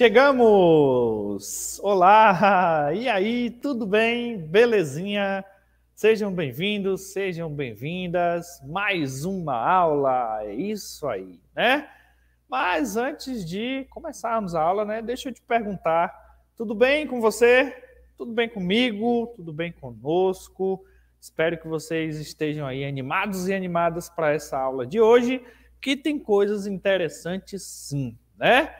Chegamos! Olá! E aí, tudo bem? Belezinha? Sejam bem-vindos, sejam bem-vindas. Mais uma aula, é isso aí, né? Mas antes de começarmos a aula, né, deixa eu te perguntar: tudo bem com você? Tudo bem comigo? Tudo bem conosco? Espero que vocês estejam aí animados e animadas para essa aula de hoje, que tem coisas interessantes sim, né?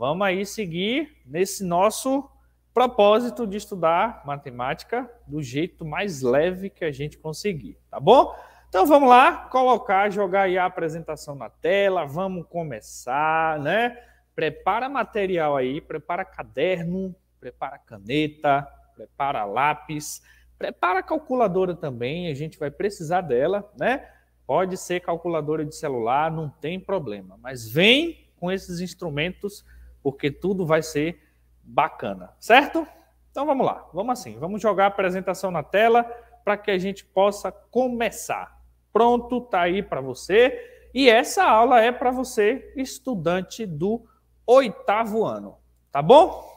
Vamos aí seguir nesse nosso propósito de estudar matemática do jeito mais leve que a gente conseguir, tá bom? Então vamos lá, colocar, jogar aí a apresentação na tela, vamos começar, né? Prepara material aí, prepara caderno, prepara caneta, prepara lápis, prepara calculadora também, a gente vai precisar dela, né? Pode ser calculadora de celular, não tem problema, mas vem com esses instrumentos porque tudo vai ser bacana, certo? Então vamos lá, vamos assim, vamos jogar a apresentação na tela para que a gente possa começar. Pronto, tá aí para você. E essa aula é para você, estudante do oitavo ano, tá bom?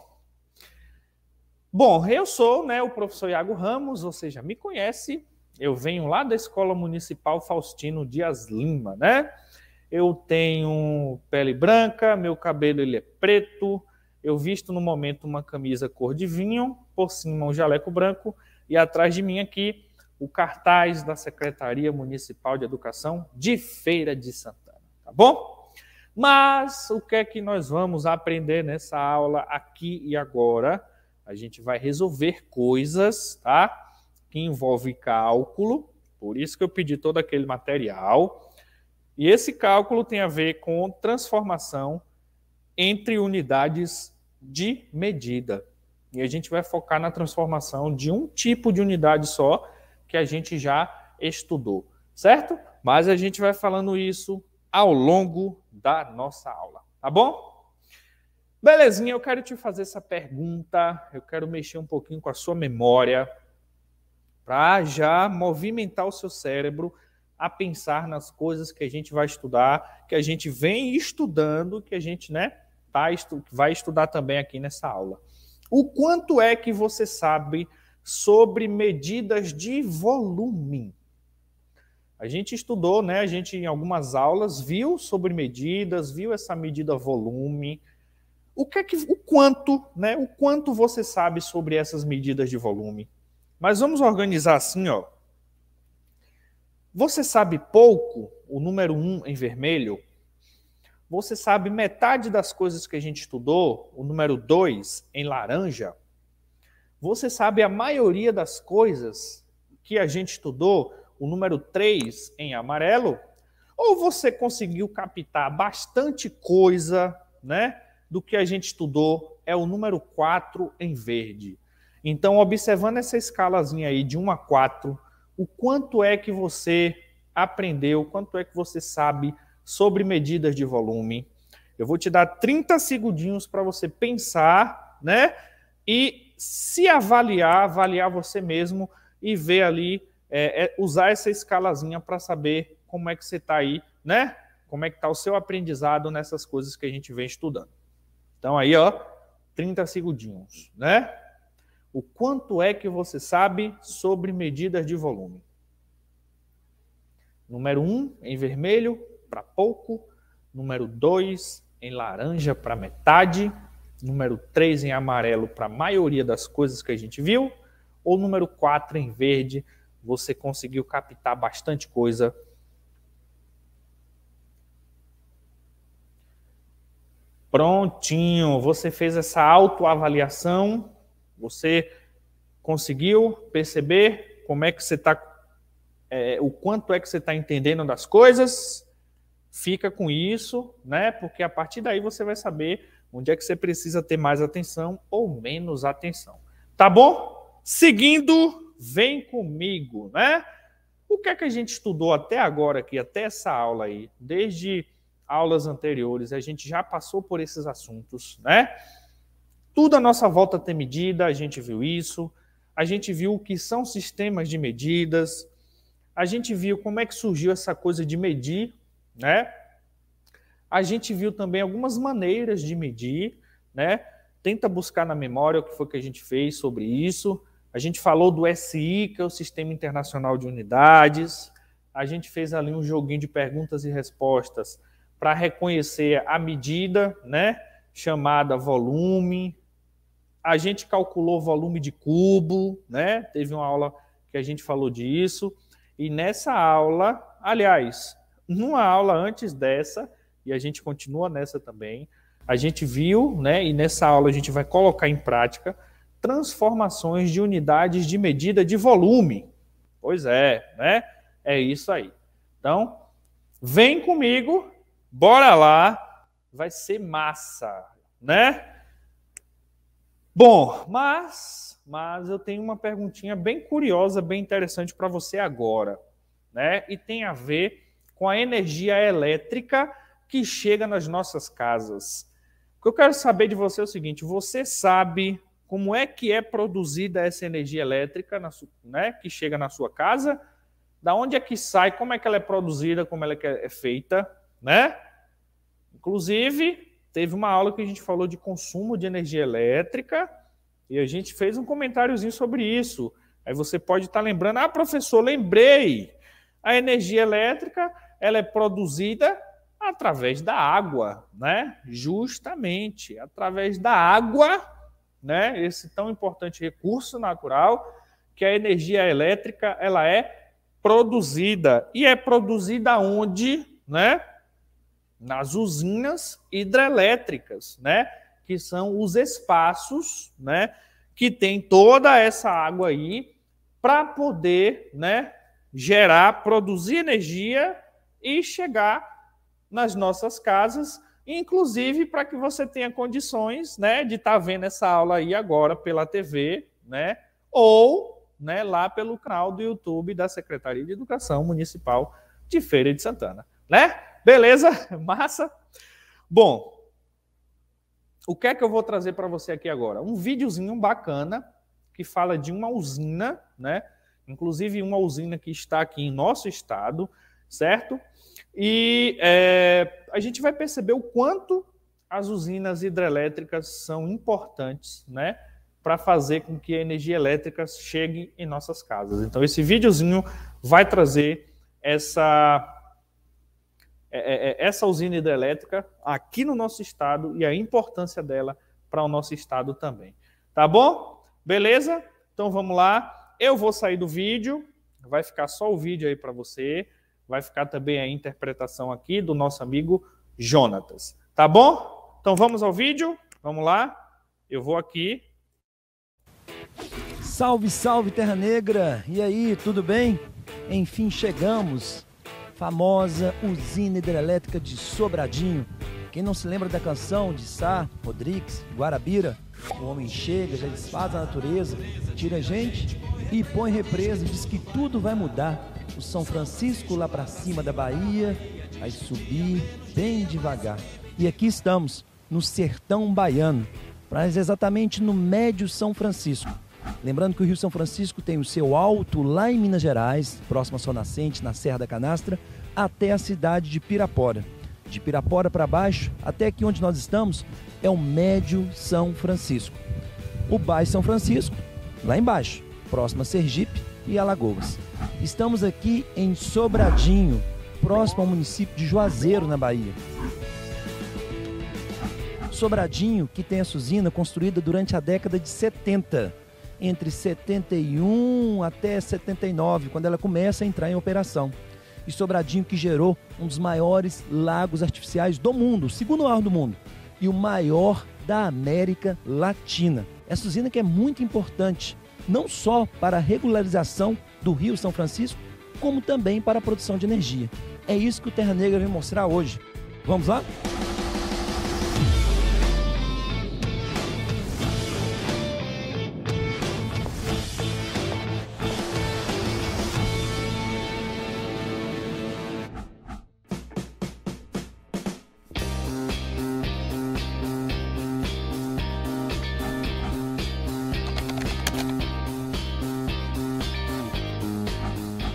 Bom, eu sou né, o professor Iago Ramos, ou seja, me conhece, eu venho lá da Escola Municipal Faustino Dias Lima, né? eu tenho pele branca, meu cabelo ele é preto, eu visto no momento uma camisa cor de vinho, por cima um jaleco branco e atrás de mim aqui o cartaz da Secretaria Municipal de Educação de Feira de Santana, tá bom? Mas o que é que nós vamos aprender nessa aula aqui e agora? A gente vai resolver coisas, tá? Que envolve cálculo, por isso que eu pedi todo aquele material e esse cálculo tem a ver com transformação entre unidades de medida. E a gente vai focar na transformação de um tipo de unidade só que a gente já estudou, certo? Mas a gente vai falando isso ao longo da nossa aula, tá bom? Belezinha, eu quero te fazer essa pergunta, eu quero mexer um pouquinho com a sua memória para já movimentar o seu cérebro a pensar nas coisas que a gente vai estudar, que a gente vem estudando, que a gente né, tá, estu vai estudar também aqui nessa aula. O quanto é que você sabe sobre medidas de volume? A gente estudou, né? A gente em algumas aulas viu sobre medidas, viu essa medida volume. O que é que o quanto, né? O quanto você sabe sobre essas medidas de volume? Mas vamos organizar assim, ó. Você sabe pouco, o número um em vermelho. Você sabe metade das coisas que a gente estudou, o número dois em laranja. Você sabe a maioria das coisas que a gente estudou, o número três em amarelo. Ou você conseguiu captar bastante coisa, né, do que a gente estudou, é o número quatro em verde. Então, observando essa escalazinha aí de um a quatro o quanto é que você aprendeu, quanto é que você sabe sobre medidas de volume. Eu vou te dar 30 segundinhos para você pensar, né? E se avaliar, avaliar você mesmo e ver ali, é, é, usar essa escalazinha para saber como é que você está aí, né? Como é que está o seu aprendizado nessas coisas que a gente vem estudando. Então aí, ó, 30 segundinhos, né? o quanto é que você sabe sobre medidas de volume. Número 1, um, em vermelho, para pouco. Número 2, em laranja, para metade. Número 3, em amarelo, para a maioria das coisas que a gente viu. Ou número 4, em verde, você conseguiu captar bastante coisa. Prontinho, você fez essa autoavaliação você conseguiu perceber como é que você está, é, o quanto é que você está entendendo das coisas? Fica com isso, né? Porque a partir daí você vai saber onde é que você precisa ter mais atenção ou menos atenção. Tá bom? Seguindo, vem comigo, né? O que é que a gente estudou até agora aqui, até essa aula aí, desde aulas anteriores, a gente já passou por esses assuntos, né? Tudo à nossa volta tem medida, a gente viu isso. A gente viu o que são sistemas de medidas. A gente viu como é que surgiu essa coisa de medir, né? A gente viu também algumas maneiras de medir, né? Tenta buscar na memória o que foi que a gente fez sobre isso. A gente falou do SI, que é o Sistema Internacional de Unidades. A gente fez ali um joguinho de perguntas e respostas para reconhecer a medida, né? Chamada volume, a gente calculou volume de cubo, né? Teve uma aula que a gente falou disso. E nessa aula, aliás, numa aula antes dessa, e a gente continua nessa também, a gente viu, né? E nessa aula a gente vai colocar em prática transformações de unidades de medida de volume. Pois é, né? É isso aí. Então, vem comigo, bora lá, vai ser massa, né? Bom, mas, mas eu tenho uma perguntinha bem curiosa, bem interessante para você agora, né? E tem a ver com a energia elétrica que chega nas nossas casas. O que eu quero saber de você é o seguinte: você sabe como é que é produzida essa energia elétrica na, né, que chega na sua casa? Da onde é que sai? Como é que ela é produzida? Como ela é, é, é feita? Né? Inclusive, teve uma aula que a gente falou de consumo de energia elétrica e a gente fez um comentáriozinho sobre isso. Aí você pode estar tá lembrando, ah, professor, lembrei. A energia elétrica, ela é produzida através da água, né? Justamente através da água, né? Esse tão importante recurso natural que a energia elétrica, ela é produzida. E é produzida onde, né? nas usinas hidrelétricas, né? Que são os espaços, né? Que tem toda essa água aí para poder, né? Gerar, produzir energia e chegar nas nossas casas, inclusive para que você tenha condições, né? De estar tá vendo essa aula aí agora pela TV, né? Ou, né? Lá pelo canal do YouTube da Secretaria de Educação Municipal de Feira de Santana, né? Beleza? Massa? Bom, o que é que eu vou trazer para você aqui agora? Um videozinho bacana que fala de uma usina, né? Inclusive uma usina que está aqui em nosso estado, certo? E é, a gente vai perceber o quanto as usinas hidrelétricas são importantes, né? Para fazer com que a energia elétrica chegue em nossas casas. Então, esse videozinho vai trazer essa é, é, é, essa usina hidrelétrica aqui no nosso estado e a importância dela para o nosso estado também. Tá bom? Beleza? Então vamos lá. Eu vou sair do vídeo, vai ficar só o vídeo aí para você, vai ficar também a interpretação aqui do nosso amigo Jonatas. Tá bom? Então vamos ao vídeo. Vamos lá. Eu vou aqui. Salve, salve Terra Negra. E aí, tudo bem? Enfim, chegamos famosa usina hidrelétrica de Sobradinho. Quem não se lembra da canção de Sá, Rodrigues, Guarabira? O homem chega, já desfaz a natureza, tira a gente e põe represa, diz que tudo vai mudar. O São Francisco lá para cima da Bahia vai subir bem devagar. E aqui estamos, no sertão baiano, mas exatamente no Médio São Francisco. Lembrando que o Rio São Francisco tem o seu alto lá em Minas Gerais, próximo a sua nascente, na Serra da Canastra, até a cidade de Pirapora. De Pirapora para baixo, até aqui onde nós estamos, é o Médio São Francisco. O Baixo São Francisco, lá embaixo, próximo a Sergipe e Alagoas. Estamos aqui em Sobradinho, próximo ao município de Juazeiro, na Bahia. Sobradinho, que tem a usina construída durante a década de 70 entre 71 até 79, quando ela começa a entrar em operação. E Sobradinho que gerou um dos maiores lagos artificiais do mundo, o segundo maior do mundo, e o maior da América Latina. Essa usina que é muito importante, não só para a regularização do Rio São Francisco, como também para a produção de energia. É isso que o Terra Negra vem mostrar hoje. Vamos lá?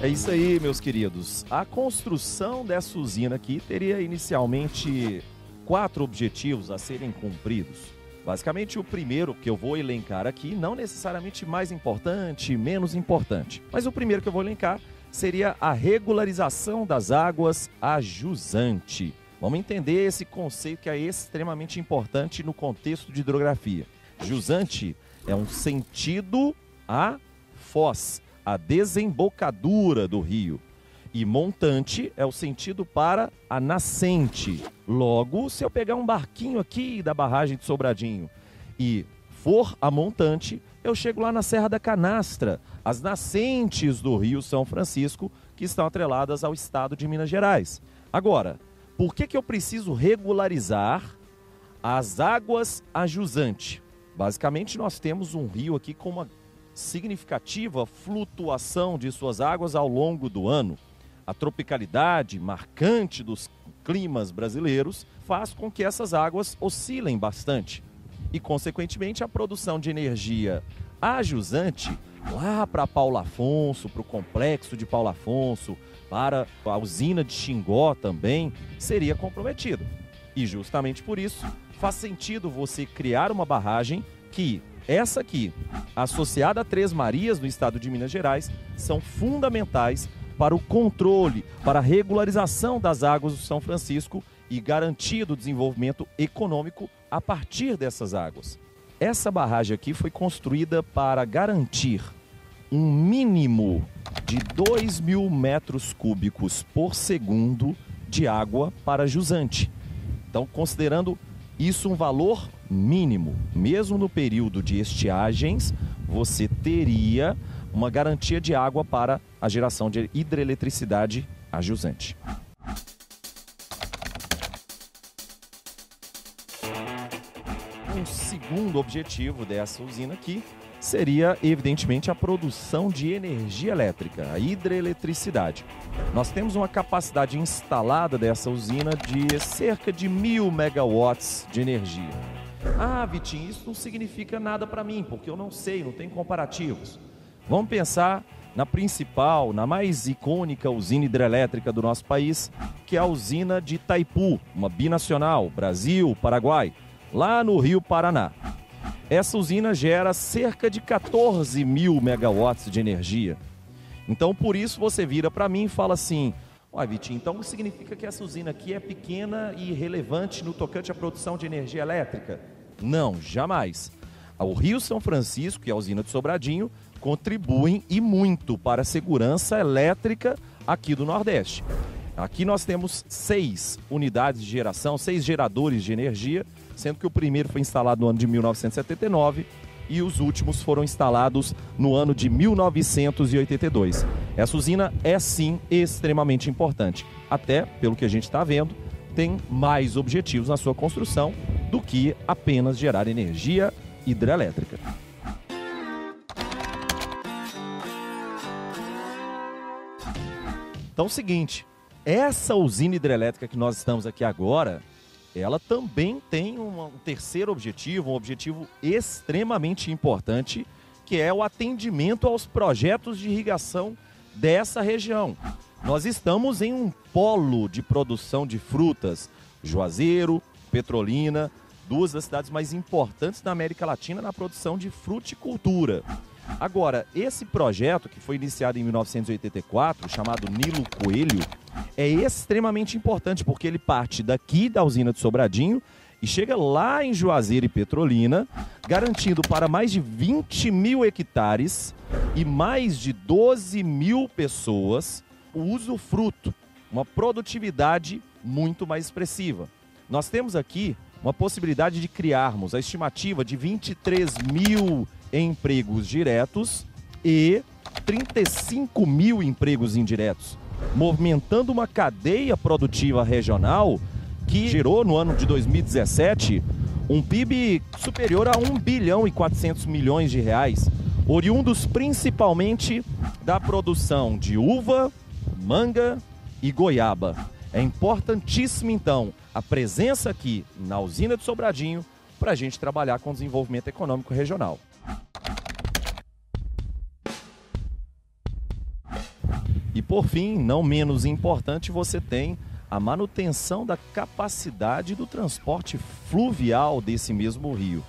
É isso aí, meus queridos. A construção dessa usina aqui teria inicialmente quatro objetivos a serem cumpridos. Basicamente, o primeiro que eu vou elencar aqui, não necessariamente mais importante, menos importante, mas o primeiro que eu vou elencar seria a regularização das águas a jusante. Vamos entender esse conceito que é extremamente importante no contexto de hidrografia. Jusante é um sentido a foz, a desembocadura do rio. E montante é o sentido para a nascente. Logo, se eu pegar um barquinho aqui da barragem de Sobradinho e for a montante, eu chego lá na Serra da Canastra. As nascentes do Rio São Francisco, que estão atreladas ao estado de Minas Gerais. Agora, por que, que eu preciso regularizar as águas a jusante? Basicamente, nós temos um rio aqui com uma significativa flutuação de suas águas ao longo do ano. A tropicalidade marcante dos climas brasileiros faz com que essas águas oscilem bastante e, consequentemente, a produção de energia ajusante lá para Paulo Afonso, para o complexo de Paulo Afonso, para a usina de Xingó também, seria comprometida. E justamente por isso faz sentido você criar uma barragem que essa aqui, associada a Três Marias, no estado de Minas Gerais, são fundamentais para o controle, para a regularização das águas do São Francisco e garantia do desenvolvimento econômico a partir dessas águas. Essa barragem aqui foi construída para garantir um mínimo de 2 mil metros cúbicos por segundo de água para jusante. Então, considerando isso um valor mínimo, mesmo no período de estiagens, você teria uma garantia de água para a geração de hidrelétricidade a jusante. Um segundo objetivo dessa usina aqui seria, evidentemente, a produção de energia elétrica, a hidrelétricidade. Nós temos uma capacidade instalada dessa usina de cerca de mil megawatts de energia. Ah, Vitinho, isso não significa nada para mim, porque eu não sei, não tem comparativos. Vamos pensar na principal, na mais icônica usina hidrelétrica do nosso país, que é a usina de Itaipu, uma binacional, Brasil, Paraguai, lá no Rio Paraná. Essa usina gera cerca de 14 mil megawatts de energia. Então, por isso, você vira para mim e fala assim: Olha, Vitinho, então significa que essa usina aqui é pequena e relevante no tocante à produção de energia elétrica? Não, jamais. O Rio São Francisco e a usina de Sobradinho contribuem e muito para a segurança elétrica aqui do Nordeste. Aqui nós temos seis unidades de geração, seis geradores de energia, sendo que o primeiro foi instalado no ano de 1979 e os últimos foram instalados no ano de 1982. Essa usina é sim extremamente importante, até pelo que a gente está vendo, tem mais objetivos na sua construção do que apenas gerar energia hidrelétrica. Então, é o seguinte, essa usina hidrelétrica que nós estamos aqui agora ela também tem um terceiro objetivo, um objetivo extremamente importante, que é o atendimento aos projetos de irrigação dessa região. Nós estamos em um polo de produção de frutas, Juazeiro, Petrolina, duas das cidades mais importantes da América Latina na produção de fruticultura. Agora, esse projeto que foi iniciado em 1984, chamado Nilo Coelho, é extremamente importante, porque ele parte daqui da usina de Sobradinho e chega lá em Juazeiro e Petrolina, garantindo para mais de 20 mil hectares e mais de 12 mil pessoas o usufruto, uma produtividade muito mais expressiva. Nós temos aqui uma possibilidade de criarmos a estimativa de 23 mil empregos diretos e 35 mil empregos indiretos movimentando uma cadeia produtiva regional que gerou no ano de 2017 um PIB superior a 1 bilhão e 400 milhões de reais, oriundos principalmente da produção de uva, manga e goiaba. É importantíssimo, então, a presença aqui na usina de Sobradinho para a gente trabalhar com desenvolvimento econômico regional. E por fim, não menos importante, você tem a manutenção da capacidade do transporte fluvial desse mesmo rio.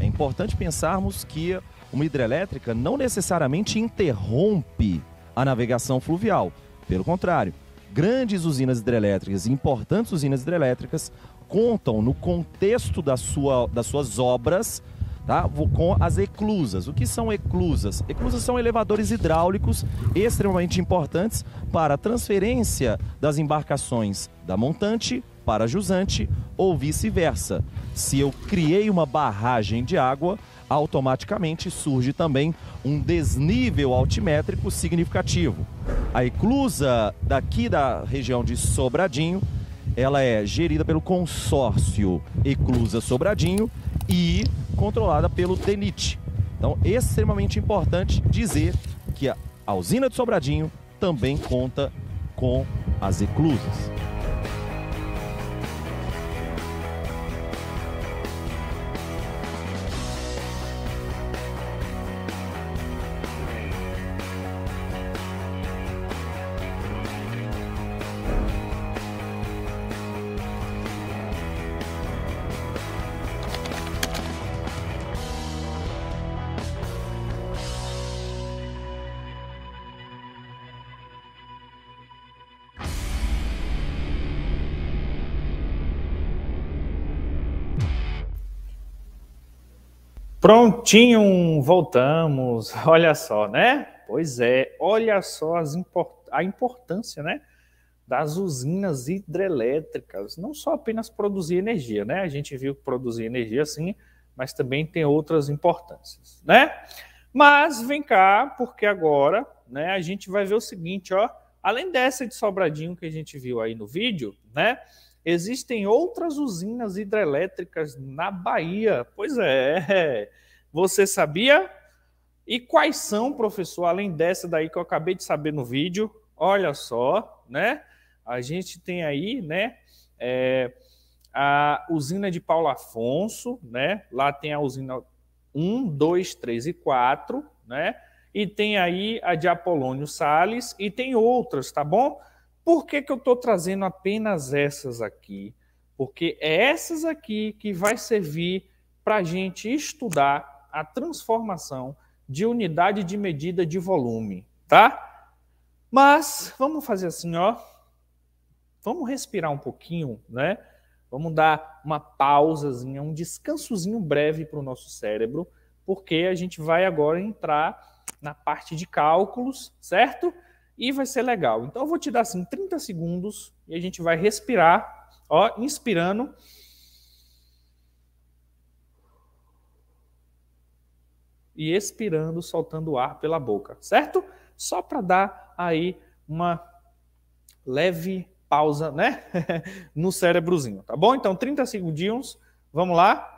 É importante pensarmos que uma hidrelétrica não necessariamente interrompe a navegação fluvial. Pelo contrário, grandes usinas hidrelétricas, importantes usinas hidrelétricas, contam no contexto da sua, das suas obras tá? com as eclusas. O que são eclusas? Eclusas são elevadores hidráulicos extremamente importantes para a transferência das embarcações da montante para a jusante ou vice-versa. Se eu criei uma barragem de água, automaticamente surge também um desnível altimétrico significativo. A eclusa daqui da região de Sobradinho, ela é gerida pelo consórcio Eclusa Sobradinho, e controlada pelo DENIT. Então, é extremamente importante dizer que a usina de Sobradinho também conta com as eclusas. Prontinho, voltamos. Olha só, né? Pois é, olha só import a importância, né? Das usinas hidrelétricas, não só apenas produzir energia, né? A gente viu que produzir energia sim, mas também tem outras importâncias, né? Mas vem cá, porque agora, né, a gente vai ver o seguinte, ó, além dessa de Sobradinho que a gente viu aí no vídeo, né? Existem outras usinas hidrelétricas na Bahia. Pois é. Você sabia? E quais são, professor, além dessa daí que eu acabei de saber no vídeo? Olha só, né? A gente tem aí, né? É, a usina de Paulo Afonso, né? Lá tem a usina 1, 2, 3 e 4, né? E tem aí a de Apolônio Sales e tem outras, tá bom? Por que, que eu estou trazendo apenas essas aqui? Porque é essas aqui que vai servir para a gente estudar a transformação de unidade de medida de volume, tá? Mas vamos fazer assim, ó. Vamos respirar um pouquinho, né? Vamos dar uma pausazinha, um descansozinho breve para o nosso cérebro, porque a gente vai agora entrar na parte de cálculos, certo? e vai ser legal. Então eu vou te dar assim 30 segundos e a gente vai respirar, ó, inspirando. E expirando, soltando o ar pela boca, certo? Só para dar aí uma leve pausa, né? no cérebrozinho, tá bom? Então 30 segundinhos, vamos lá.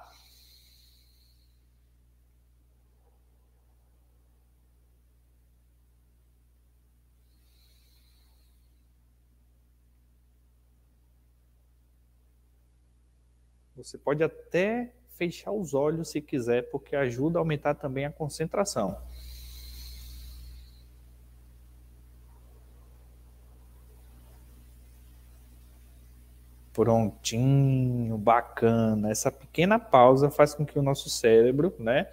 Você pode até fechar os olhos se quiser, porque ajuda a aumentar também a concentração. Prontinho, bacana. Essa pequena pausa faz com que o nosso cérebro, né,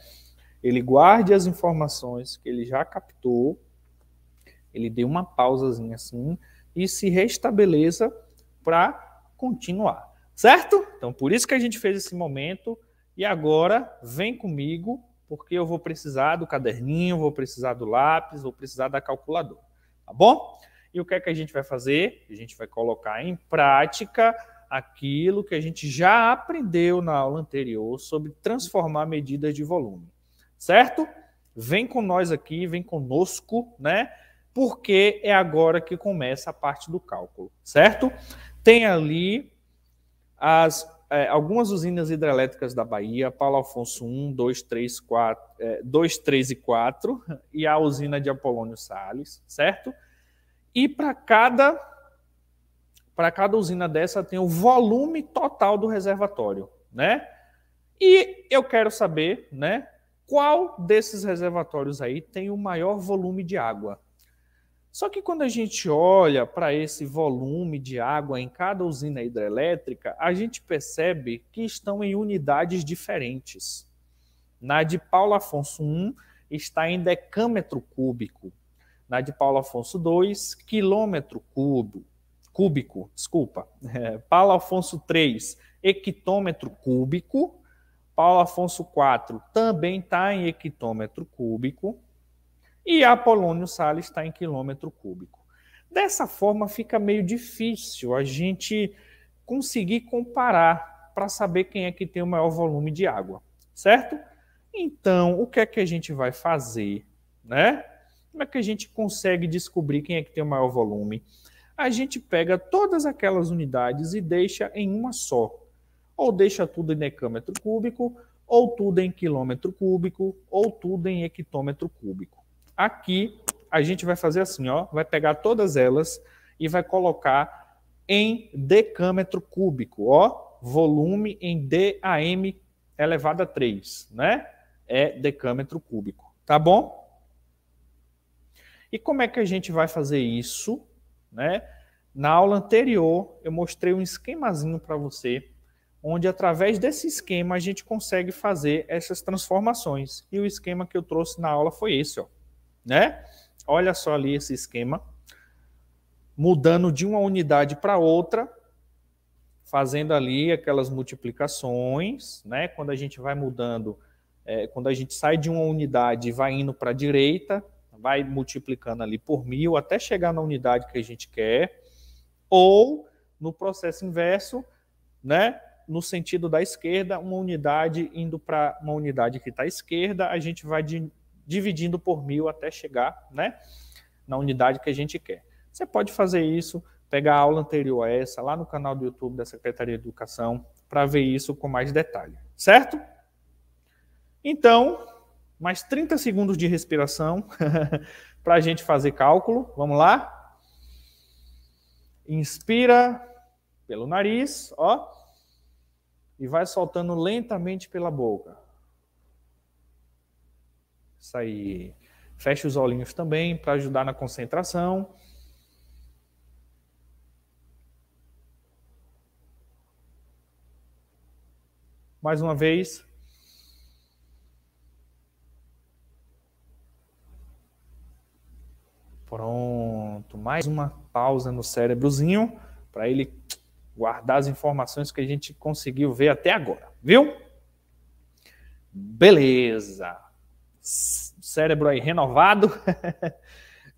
ele guarde as informações que ele já captou, ele dê uma pausazinha assim e se restabeleça para continuar. Certo? Então, por isso que a gente fez esse momento. E agora, vem comigo, porque eu vou precisar do caderninho, vou precisar do lápis, vou precisar da calculadora. Tá bom? E o que é que a gente vai fazer? A gente vai colocar em prática aquilo que a gente já aprendeu na aula anterior sobre transformar medidas de volume. Certo? Vem com nós aqui, vem conosco, né? Porque é agora que começa a parte do cálculo, certo? Tem ali as, é, algumas usinas hidrelétricas da Bahia, Paulo Afonso 1, 2, 3, 4, é, 2, 3 e 4, e a usina de Apolônio Salles, certo? E para cada, pra cada usina dessa tem o volume total do reservatório, né? E eu quero saber, né, qual desses reservatórios aí tem o maior volume de água. Só que quando a gente olha para esse volume de água em cada usina hidrelétrica, a gente percebe que estão em unidades diferentes. Na de Paulo Afonso I está em decâmetro cúbico. Na de Paulo Afonso II, quilômetro cúbico. cúbico, desculpa. É, Paulo Afonso III, hectômetro cúbico. Paulo Afonso IV também está em hectômetro cúbico e Apolônio Sales está em quilômetro cúbico. Dessa forma, fica meio difícil a gente conseguir comparar para saber quem é que tem o maior volume de água, certo? Então, o que é que a gente vai fazer, né? Como é que a gente consegue descobrir quem é que tem o maior volume? A gente pega todas aquelas unidades e deixa em uma só. Ou deixa tudo em decâmetro cúbico, ou tudo em quilômetro cúbico, ou tudo em hectômetro cúbico. Aqui a gente vai fazer assim, ó, vai pegar todas elas e vai colocar em decâmetro cúbico, ó, volume em DAM elevado a 3, né? É decâmetro cúbico, tá bom? E como é que a gente vai fazer isso, né? Na aula anterior, eu mostrei um esquemazinho para você, onde através desse esquema a gente consegue fazer essas transformações. E o esquema que eu trouxe na aula foi esse, ó né? Olha só ali esse esquema. Mudando de uma unidade para outra, fazendo ali aquelas multiplicações, né? Quando a gente vai mudando, é, quando a gente sai de uma unidade e vai indo para a direita, vai multiplicando ali por mil até chegar na unidade que a gente quer, ou no processo inverso, né? No sentido da esquerda, uma unidade indo para uma unidade que está à esquerda, a gente vai de dividindo por mil até chegar né, na unidade que a gente quer. Você pode fazer isso, pegar a aula anterior a essa, lá no canal do YouTube da Secretaria de Educação, para ver isso com mais detalhe, certo? Então, mais 30 segundos de respiração para a gente fazer cálculo. Vamos lá? Inspira pelo nariz, ó, e vai soltando lentamente pela boca. Isso aí. Feche os olhinhos também para ajudar na concentração. Mais uma vez. Pronto, mais uma pausa no cérebrozinho para ele guardar as informações que a gente conseguiu ver até agora, viu? Beleza cérebro aí renovado.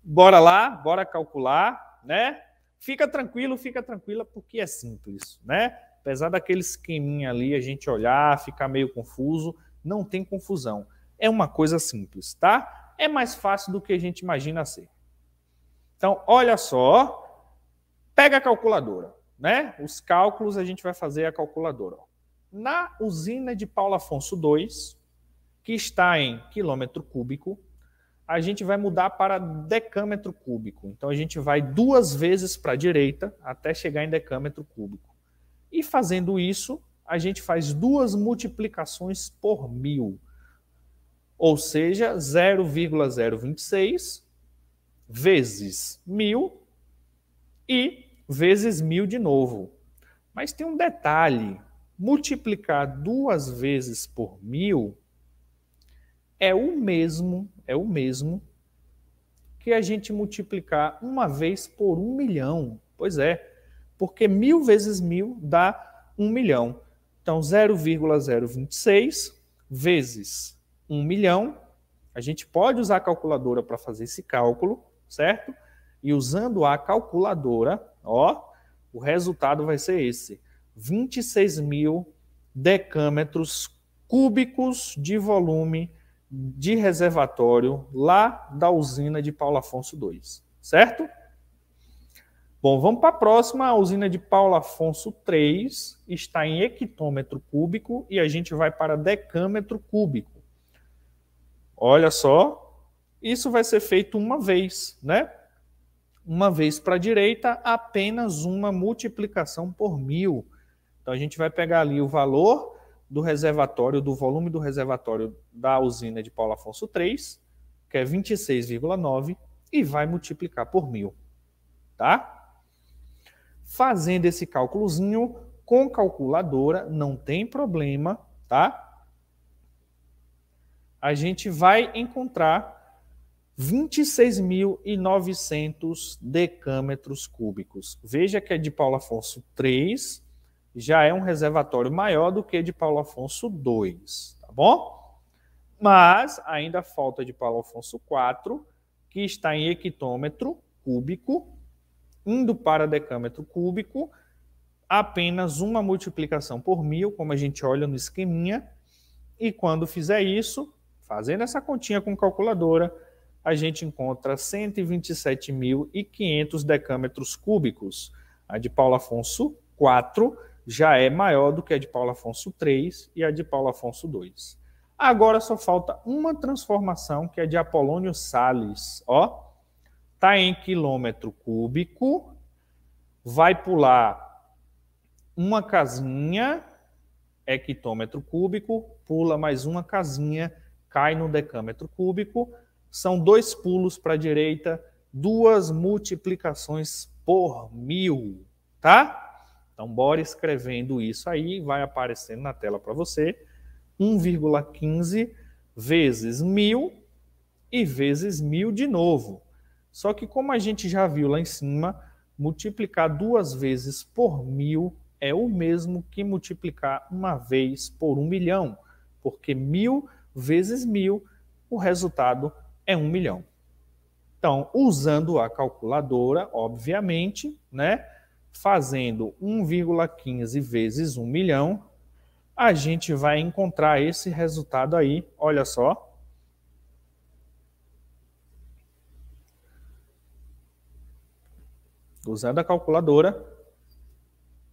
bora lá, bora calcular, né? Fica tranquilo, fica tranquila, porque é simples, né? Apesar daquele esqueminha ali, a gente olhar, ficar meio confuso, não tem confusão. É uma coisa simples, tá? É mais fácil do que a gente imagina ser. Então, olha só, pega a calculadora, né? Os cálculos a gente vai fazer a calculadora. Na usina de Paulo Afonso II, que está em quilômetro cúbico, a gente vai mudar para decâmetro cúbico. Então, a gente vai duas vezes para a direita até chegar em decâmetro cúbico. E fazendo isso, a gente faz duas multiplicações por mil. Ou seja, 0,026 vezes mil e vezes mil de novo. Mas tem um detalhe: multiplicar duas vezes por mil é o mesmo, é o mesmo que a gente multiplicar uma vez por um milhão. Pois é, porque mil vezes mil dá um milhão. Então, 0,026 vezes um milhão. A gente pode usar a calculadora para fazer esse cálculo, certo? E usando a calculadora, ó, o resultado vai ser esse: 26 mil decâmetros cúbicos de volume de reservatório lá da usina de Paulo Afonso II, certo? Bom, vamos para a próxima. A usina de Paulo Afonso III está em hectômetro cúbico e a gente vai para decâmetro cúbico. Olha só, isso vai ser feito uma vez, né? Uma vez para a direita, apenas uma multiplicação por mil. Então a gente vai pegar ali o valor do reservatório, do volume do reservatório da usina de Paulo Afonso 3, que é 26,9, e vai multiplicar por mil. Tá? Fazendo esse cálculozinho com calculadora, não tem problema, tá? A gente vai encontrar 26.900 decâmetros cúbicos. Veja que é de Paulo Afonso 3, já é um reservatório maior do que de Paulo Afonso II, tá bom? Mas ainda falta de Paulo Afonso IV, que está em hectômetro cúbico, indo para decâmetro cúbico, apenas uma multiplicação por mil, como a gente olha no esqueminha, e quando fizer isso, fazendo essa continha com calculadora, a gente encontra 127.500 decâmetros cúbicos. A de Paulo Afonso 4, já é maior do que a de Paulo Afonso III e a de Paulo Afonso II. Agora só falta uma transformação, que é de Apolônio Sales. Ó, tá em quilômetro cúbico, vai pular uma casinha, hectômetro cúbico, pula mais uma casinha, cai no decâmetro cúbico. São dois pulos para a direita, duas multiplicações por mil, tá? Então, bora escrevendo isso aí, vai aparecendo na tela para você. 1,15 vezes 1.000 e vezes 1.000 de novo. Só que como a gente já viu lá em cima, multiplicar duas vezes por 1.000 é o mesmo que multiplicar uma vez por 1 milhão, porque 1.000 vezes 1.000, o resultado é 1 milhão. Então, usando a calculadora, obviamente, né? fazendo 1,15 vezes 1 milhão, a gente vai encontrar esse resultado aí, olha só. Usando a calculadora,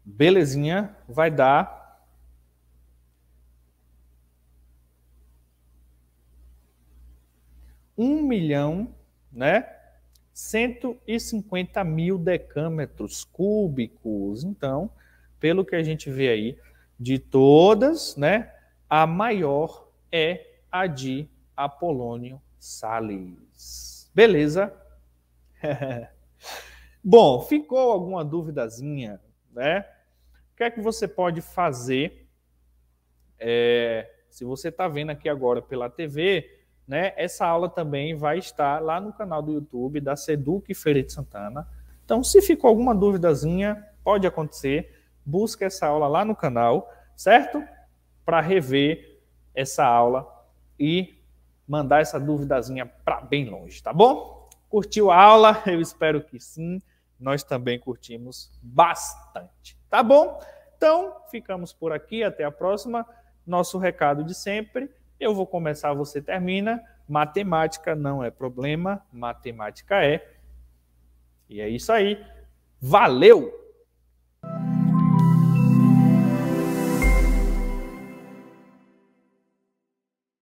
belezinha, vai dar um milhão, né? 150 mil decâmetros cúbicos. Então, pelo que a gente vê aí, de todas, né, a maior é a de Apolônio Sales. Beleza? Bom, ficou alguma duvidazinha, né? O que é que você pode fazer? É, se você está vendo aqui agora pela TV, né? Essa aula também vai estar lá no canal do YouTube da Seduc Feira de Santana. Então, se ficou alguma duvidazinha, pode acontecer, busca essa aula lá no canal, certo? Para rever essa aula e mandar essa duvidazinha para bem longe, tá bom? Curtiu a aula? Eu espero que sim. Nós também curtimos bastante, tá bom? Então, ficamos por aqui, até a próxima. Nosso recado de sempre eu vou começar, você termina. Matemática não é problema, matemática é. E é isso aí. Valeu!